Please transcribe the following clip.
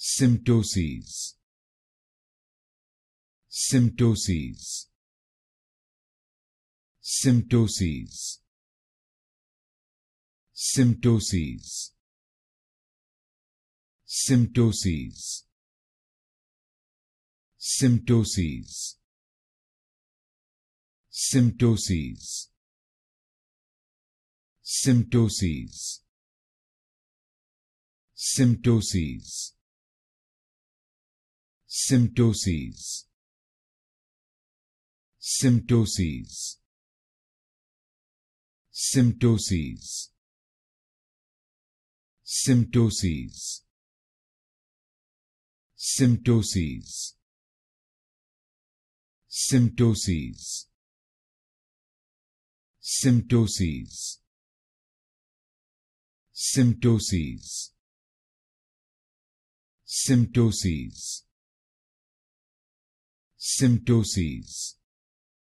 symptoses symptoses symptoses symptoses symptoses symptoses symptoses symptoses symptoses symptoses symptoses symptoses symptoses symptoses symptoses symptoses symptoses symptoses symptoses